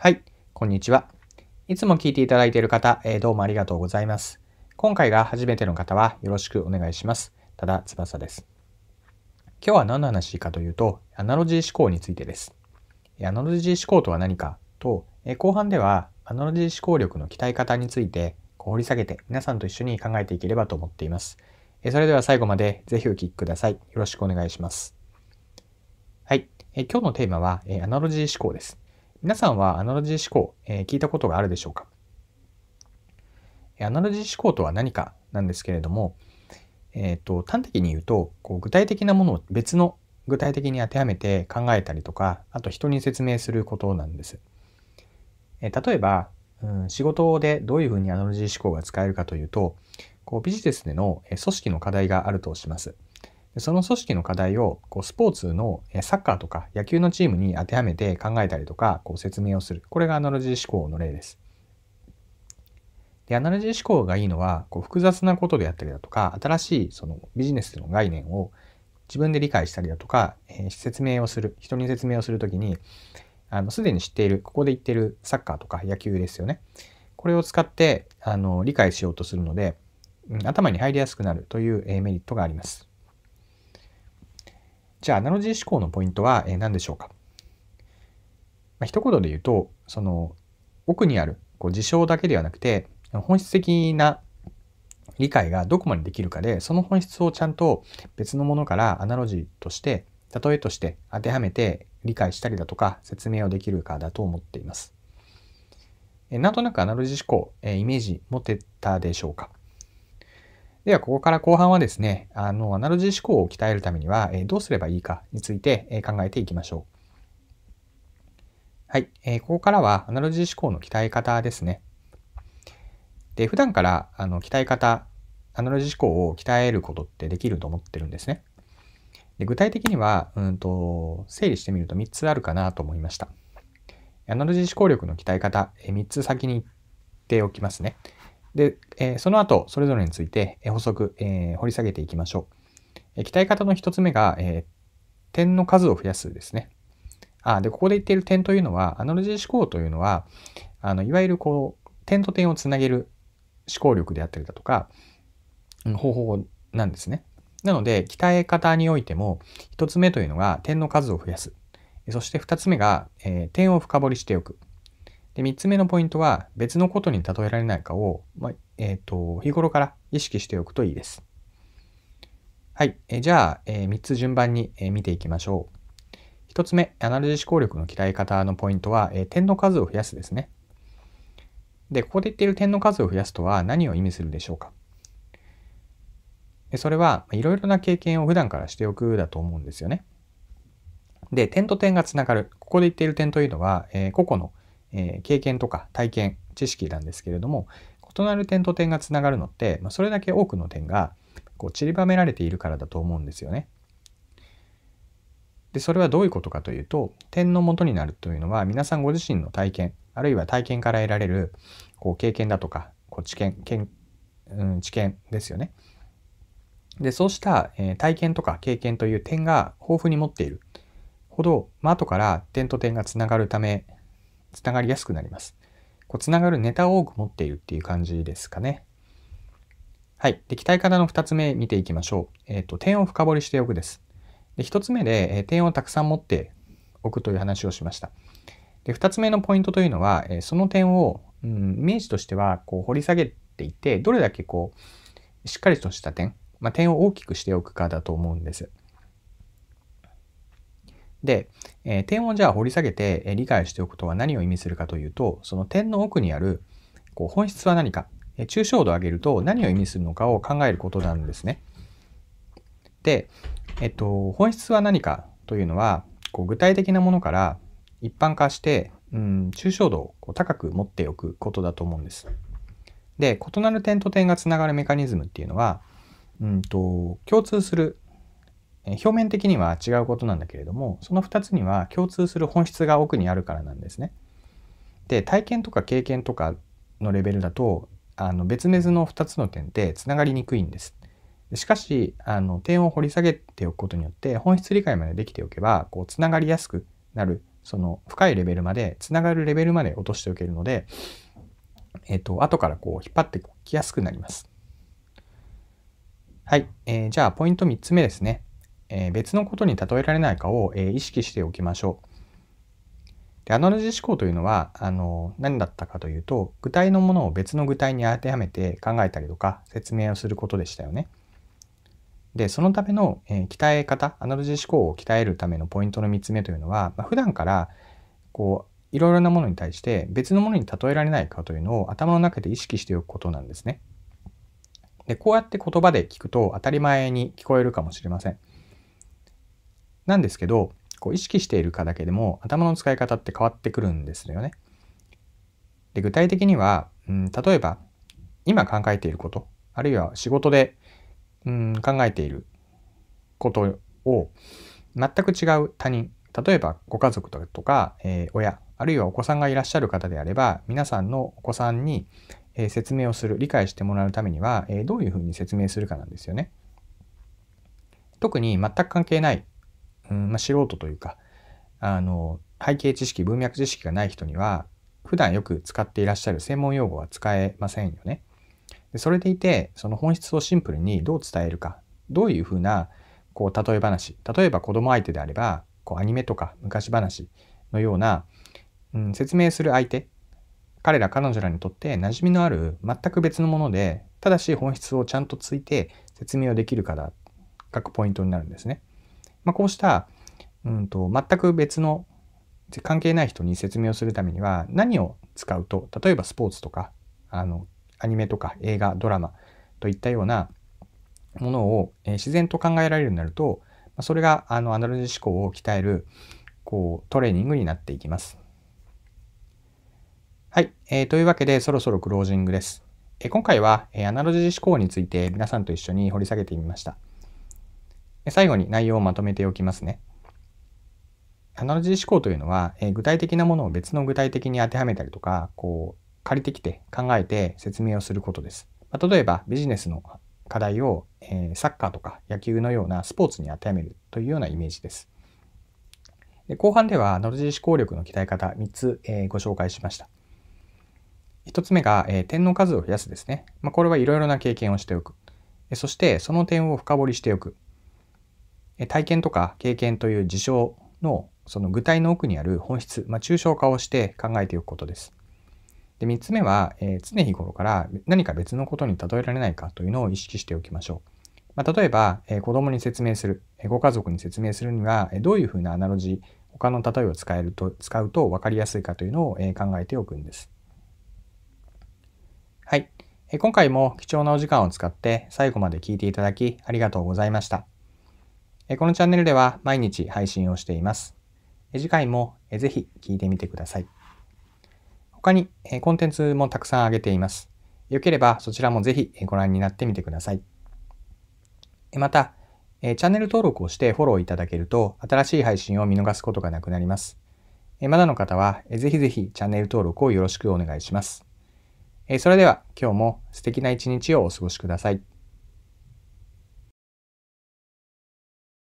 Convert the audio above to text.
はい、こんにちは。いつも聞いていただいている方、えー、どうもありがとうございます。今回が初めての方はよろしくお願いします。ただ翼です。今日は何の話かというと、アナロジー思考についてです。アナロジー思考とは何かと、えー、後半ではアナロジー思考力の鍛え方について掘り下げて皆さんと一緒に考えていければと思っています。えー、それでは最後までぜひお聴きください。よろしくお願いします。はい。え今日のテーマは、えアナロジー思考です。皆さんはアナロジー思考、えー、聞いたことがあるでしょうかアナロジー思考とは何かなんですけれども、えーと、端的に言うとこう具体的なものを別の具体的に当てはめて考えたりとかあと人に説明することなんです。えー、例えば、うん、仕事でどういうふうにアナロジー思考が使えるかというとこうビジネスでの組織の課題があるとします。その組織の課題をこうスポーツのサッカーとか野球のチームに当てはめて考えたりとかこう説明をするこれがアナロジー思考の例です。でアナロジー思考がいいのはこう複雑なことであったりだとか新しいそのビジネスの概念を自分で理解したりだとか、えー、説明をする人に説明をするときにあのすでに知っているここで言っているサッカーとか野球ですよねこれを使ってあの理解しようとするので頭に入りやすくなるという、えー、メリットがあります。じゃあ、アナロジー思考のポイントは、え何でしょうか。まあ、一言で言うと、その、奥にあるこう事象だけではなくて、本質的な理解がどこまでできるかで、その本質をちゃんと別のものからアナロジーとして、例えとして当てはめて理解したりだとか説明をできるかだと思っています。えなんとなくアナロジー思考、えイメージ持てたでしょうかでは、ここから後半はですね、あの、アナロジー思考を鍛えるためには、えどうすればいいかについて考えていきましょう。はい、えここからはアナロジー思考の鍛え方ですね。で、普段からあの鍛え方、アナロジー思考を鍛えることってできると思ってるんですね。で具体的には、うんと、整理してみると3つあるかなと思いました。アナロジー思考力の鍛え方、え3つ先に言っておきますね。で、えその後、それぞれについて、え補足、え掘り下げていきましょう。え鍛え方の1つ目が、え点の数を増やすですね。あで、ここで言っている点というのは、アナロジー思考というのは、あのいわゆるこう、点と点をつなげる思考力であったりだとか、方法なんですね。なので、鍛え方においても、1つ目というのが点の数を増やす。そして2つ目が、えー、点を深掘りしておく。で、3つ目のポイントは、別のことに例えられないかを、まあ、えっ、ー、と、日頃から意識しておくといいです。はい。えじゃあ、えー、3つ順番に、え見ていきましょう。1つ目、アナロジー思考力の嫌い方のポイントは、え点の数を増やすですね。で、ここで言っている点の数を増やすとは何を意味するでしょうかそれはいろいろな経験を普段からしておくだと思うんですよね。で、点と点がつながる。ここで言っている点というのは、えー、個々のえー、経験とか体験知識なんですけれども異なる点と点がつながるのって、まあ、それだけ多くの点がこう散りばめられているからだと思うんですよね。でそれはどういうことかというと点の元になるというのは皆さんご自身の体験あるいは体験から得られるこう経験だとかこう知見見、うん、知見ですよね。でそうした、えー、体験とか経験という点が豊富に持っているほど、まあ、後から点と点がつながるためつながりやすくなります。こう、つながるネタを多く持っているっていう感じですかね。はい。で、期待方の2つ目見ていきましょう。えっ、ー、と、点を深掘りしておくです。で、1つ目で、えー、点をたくさん持っておくという話をしました。で、2つ目のポイントというのは、えー、その点を、うん、イメージとしては、こう、掘り下げていて、どれだけこう、しっかりとした点、まあ、点を大きくしておくかだと思うんです。で、えー、点をじゃあ掘り下げて、えー、理解しておくことは何を意味するかというと、その点の奥にあるこう本質は何か、えー、抽象度を上げると何を意味するのかを考えることなんですね。で、えっと、本質は何かというのは、こう具体的なものから一般化して、うん、抽象度をこう高く持っておくことだと思うんです。で、異なる点と点がつながるメカニズムっていうのは、うんと、共通する表面的には違うことなんだけれどもその2つには共通する本質が奥にあるからなんですね。で体験とか経験とかのレベルだとあの別々の2つの点ってつながりにくいんです。しかしあの点を掘り下げておくことによって本質理解までできておけばこうつながりやすくなるその深いレベルまでつながるレベルまで落としておけるので、えっ、ー、と後からこう引っ張ってきやすくなります。はい、えー、じゃあポイント3つ目ですね。え別のことに例えられないかを、え意識しておきましょう。でアナロジー思考というのはあの何だったかというと具体のものを別の具体に当てはめて考えたりとか説明をすることでしたよね。でそのための、えー、鍛え方アナロジー思考を鍛えるためのポイントの3つ目というのは、まあ、普段からこういろいろなものに対して別のものに例えられないかというのを頭の中で意識しておくことなんですね。でこうやって言葉で聞くと当たり前に聞こえるかもしれません。なんですけど、こう意識しているかだけでも頭の使い方って変わってくるんですよね。で具体的には、うん、例えば今考えていることあるいは仕事で、うん、考えていることを全く違う他人例えばご家族とか、えー、親あるいはお子さんがいらっしゃる方であれば皆さんのお子さんに、えー、説明をする理解してもらうためには、えー、どういうふうに説明するかなんですよね。特に全く関係ないうんまあ、素人というかあの背景知識文脈知識がない人には普段よく使っていらっしゃる専門用語は使えませんよね。でそれでいてその本質をシンプルにどう伝えるかどういうふうなこう例え話例えば子供相手であればこうアニメとか昔話のような、うん、説明する相手彼ら彼女らにとって馴染みのある全く別のものでただし本質をちゃんとついて説明をできるかがポイントになるんですね。まあ、こうした、うんと、全く別の関係ない人に説明をするためには何を使うと例えばスポーツとかあのアニメとか映画ドラマといったようなものを、えー、自然と考えられるようになるとそれがあのアナロジー思考を鍛えるこうトレーニングになっていきます。はい、えー、というわけでそろそろクロージングです。えー、今回は、えアナロジー思考について皆さんと一緒に掘り下げてみました。最後に内容をまとめておきますね。アナロジー思考というのは、え具体的なものを別の具体的に当てはめたりとか、こう、借りてきて考えて説明をすることです。ま例えば、ビジネスの課題を、えサッカーとか野球のようなスポーツに当てはめるというようなイメージです。で後半では、アナロジー思考力の鍛え方3つ、えご紹介しました。1つ目が、え点の数を増やすですね。まこれはいろいろな経験をしておく。そして、その点を深掘りしておく。体験とか経験という事象のその具体の奥にある本質、まあ、抽象化をして考えていくことです。で3つ目は、えー、常日頃から何か別のことに例えられないかというのを意識しておきましょう。まあ、例えば、えー、子供に説明する、えー、ご家族に説明するには、えどういうふうなアナロジー、他の例えを使えると使うと分かりやすいかというのを、え考えておくんです。はい、え今回も貴重なお時間を使って最後まで聞いていただきありがとうございました。このチャンネルでは毎日配信をしています。次回もぜひ聴いてみてください。他にコンテンツもたくさん上げています。よければそちらもぜひご覧になってみてください。また、チャンネル登録をしてフォローいただけると新しい配信を見逃すことがなくなります。まだの方はぜひぜひチャンネル登録をよろしくお願いします。それでは今日も素敵な一日をお過ごしください。